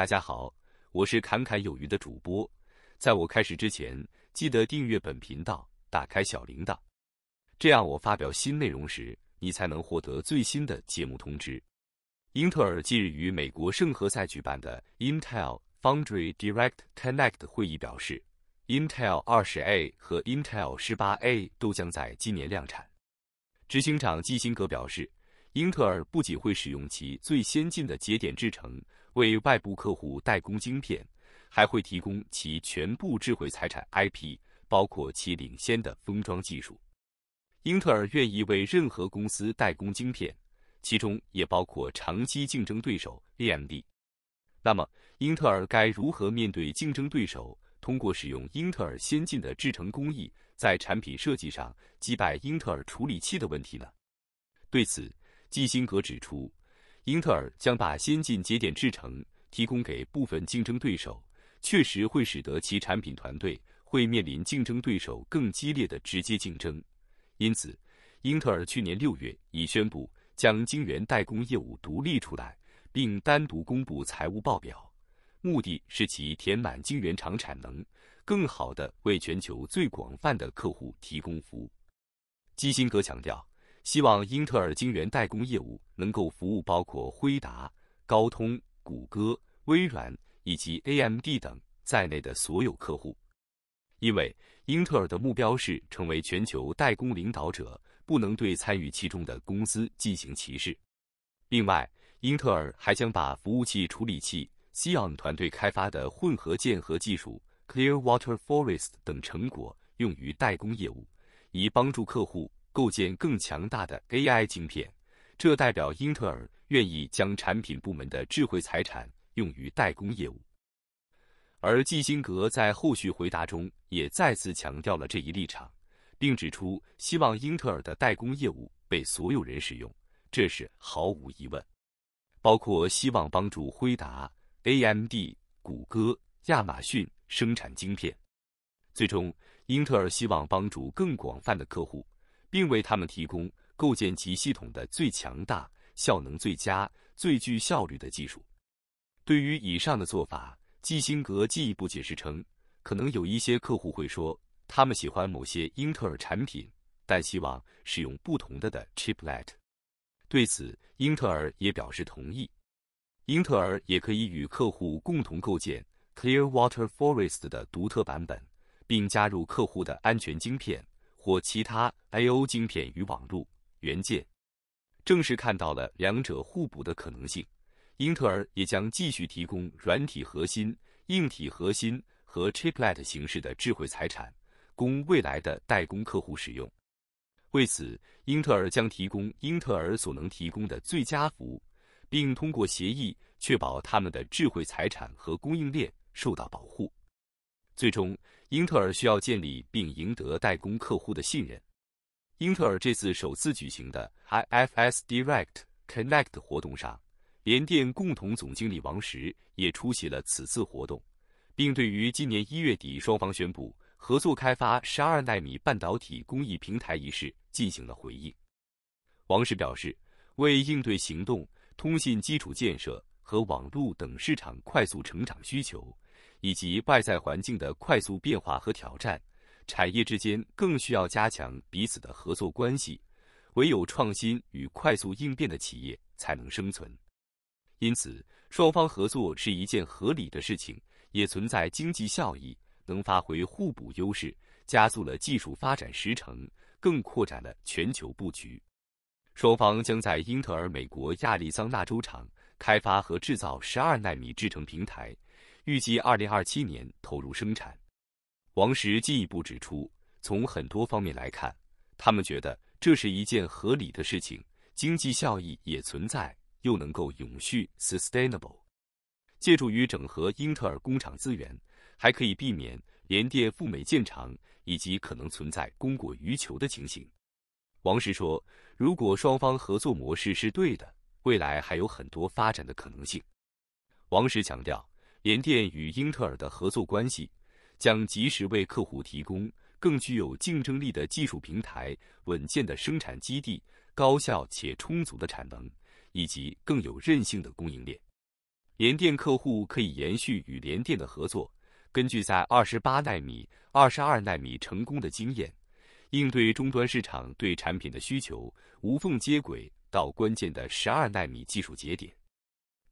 大家好，我是侃侃有余的主播。在我开始之前，记得订阅本频道，打开小铃铛，这样我发表新内容时，你才能获得最新的节目通知。英特尔近日于美国圣何塞举办的 Intel Foundry Direct Connect 会议表示，Intel 20A 和 Intel 18A 都将在今年量产。执行长基辛格表示，英特尔不仅会使用其最先进的节点制程。为外部客户代工晶片，还会提供其全部智慧财产 IP，包括其领先的封装技术。英特尔愿意为任何公司代工晶片，其中也包括长期竞争对手 AMD。那么，英特尔该如何面对竞争对手通过使用英特尔先进的制程工艺，在产品设计上击败英特尔处理器的问题呢？对此，基辛格指出。英特尔将把先进节点制成提供给部分竞争对手，确实会使得其产品团队会面临竞争对手更激烈的直接竞争。因此，英特尔去年六月已宣布将晶圆代工业务独立出来，并单独公布财务报表，目的是其填满晶圆厂产能，更好地为全球最广泛的客户提供服务。基辛格强调。希望英特尔晶圆代工业务能够服务包括辉达、高通、谷歌、微软以及 AMD 等在内的所有客户，因为英特尔的目标是成为全球代工领导者，不能对参与其中的公司进行歧视。另外，英特尔还将把服务器处理器 SiOn 团队开发的混合键合技术 Clearwater Forest 等成果用于代工业务，以帮助客户。构建更强大的 AI 晶片，这代表英特尔愿意将产品部门的智慧财产用于代工业务。而基辛格在后续回答中也再次强调了这一立场，并指出希望英特尔的代工业务被所有人使用，这是毫无疑问，包括希望帮助辉达、AMD、谷歌、亚马逊生产晶片。最终，英特尔希望帮助更广泛的客户。并为他们提供构建其系统的最强大、效能最佳、最具效率的技术。对于以上的做法，基辛格进一步解释称，可能有一些客户会说他们喜欢某些英特尔产品，但希望使用不同的的 Chiplet。对此，英特尔也表示同意。英特尔也可以与客户共同构建 Clearwater Forest 的独特版本，并加入客户的安全晶片。或其他 AIo 晶片与网络元件，正是看到了两者互补的可能性。英特尔也将继续提供软体核心、硬体核心和 Chiplet 形式的智慧财产，供未来的代工客户使用。为此，英特尔将提供英特尔所能提供的最佳服务，并通过协议确保他们的智慧财产和供应链受到保护。最终，英特尔需要建立并赢得代工客户的信任。英特尔这次首次举行的 IFS Direct Connect 活动上，联电共同总经理王石也出席了此次活动，并对于今年一月底双方宣布合作开发十二纳米半导体工艺平台一事进行了回应。王石表示，为应对行动通信基础建设和网络等市场快速成长需求。以及外在环境的快速变化和挑战，产业之间更需要加强彼此的合作关系。唯有创新与快速应变的企业才能生存。因此，双方合作是一件合理的事情，也存在经济效益，能发挥互补优势，加速了技术发展时程，更扩展了全球布局。双方将在英特尔美国亚利桑那州厂开发和制造12纳米制程平台。预计二零二七年投入生产。王石进一步指出，从很多方面来看，他们觉得这是一件合理的事情，经济效益也存在，又能够永续 （sustainable）。借助于整合英特尔工厂资源，还可以避免联电赴美建厂以及可能存在供过于求的情形。王石说：“如果双方合作模式是对的，未来还有很多发展的可能性。”王石强调。联电与英特尔的合作关系将及时为客户提供更具有竞争力的技术平台、稳健的生产基地、高效且充足的产能，以及更有韧性的供应链。联电客户可以延续与联电的合作，根据在二十八纳米、二十二纳米成功的经验，应对终端市场对产品的需求，无缝接轨到关键的十二纳米技术节点。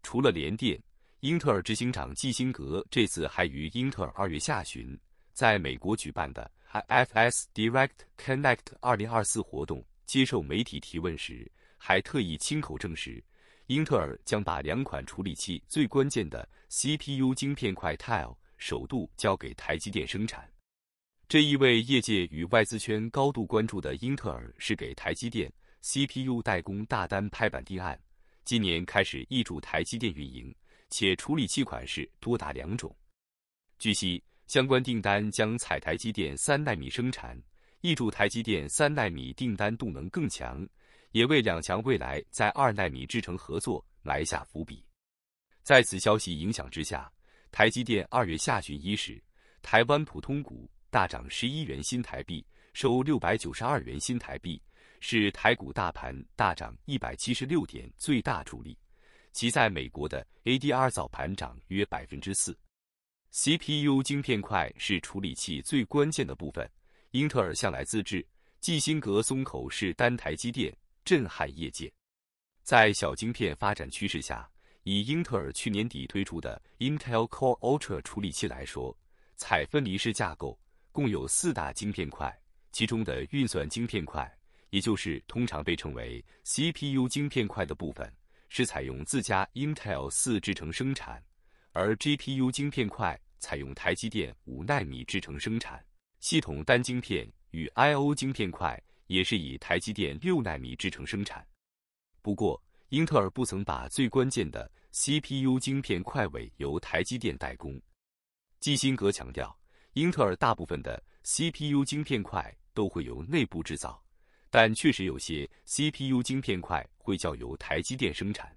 除了联电。英特尔执行长基辛格这次还于英特尔二月下旬在美国举办的 IFS Direct Connect 二零二四活动接受媒体提问时，还特意亲口证实，英特尔将把两款处理器最关键的 CPU 晶片块 Tile 首度交给台积电生产。这意味业界与外资圈高度关注的英特尔是给台积电 CPU 代工大单拍板定案，今年开始易主台积电运营。且处理器款式多达两种。据悉，相关订单将采台积电三纳米生产，易助台积电三纳米订单动能更强，也为两强未来在二纳米制程合作埋下伏笔。在此消息影响之下，台积电二月下旬伊始，台湾普通股大涨十一元新台币，收六百九十二元新台币，是台股大盘大涨一百七十六点最大主力。其在美国的 ADR 早盘涨约百分之四。CPU 晶片块是处理器最关键的部分，英特尔向来自制。基辛格松口是单台机电震撼业界。在小晶片发展趋势下，以英特尔去年底推出的 Intel Core Ultra 处理器来说，采分离式架构共有四大晶片块，其中的运算晶片块，也就是通常被称为 CPU 晶片块的部分。是采用自家 Intel 四制程生产，而 GPU 晶片块采用台积电五纳米制程生产。系统单晶片与 I/O 晶片块也是以台积电六纳米制程生产。不过，英特尔不曾把最关键的 CPU 晶片块尾由台积电代工。基辛格强调，英特尔大部分的 CPU 晶片块都会由内部制造，但确实有些 CPU 晶片块。会交由台积电生产。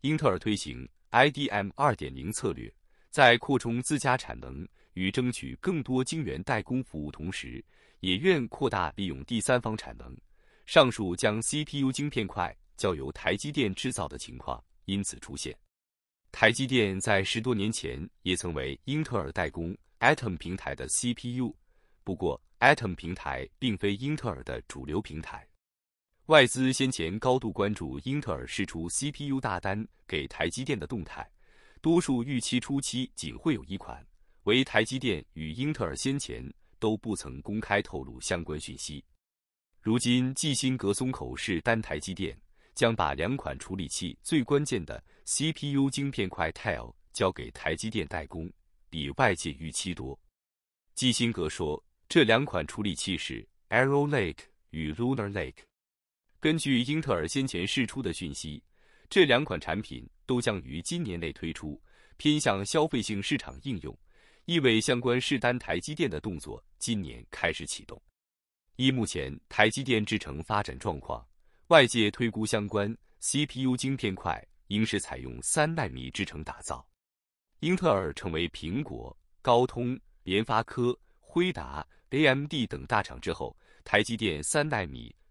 英特尔推行 IDM 2.0策略，在扩充自家产能与争取更多晶圆代工服务同时，也愿扩大利用第三方产能。上述将 CPU 晶片块交由台积电制造的情况因此出现。台积电在十多年前也曾为英特尔代工 Atom 平台的 CPU，不过 Atom 平台并非英特尔的主流平台。外资先前高度关注英特尔释出 CPU 大单给台积电的动态，多数预期初期仅会有一款，为台积电与英特尔先前都不曾公开透露相关讯息。如今基辛格松口是单台积电将把两款处理器最关键的 CPU 晶片块 Tile 交给台积电代工，比外界预期多。基辛格说，这两款处理器是 Arrow Lake 与 Lunar Lake。根据英特尔先前释出的讯息，这两款产品都将于今年内推出，偏向消费性市场应用。意味相关试单台积电的动作今年开始启动。依目前台积电制程发展状况，外界推估相关 CPU 晶片块应是采用三纳米制程打造。英特尔成为苹果、高通、联发科、辉达、AMD 等大厂之后，台积电三纳米。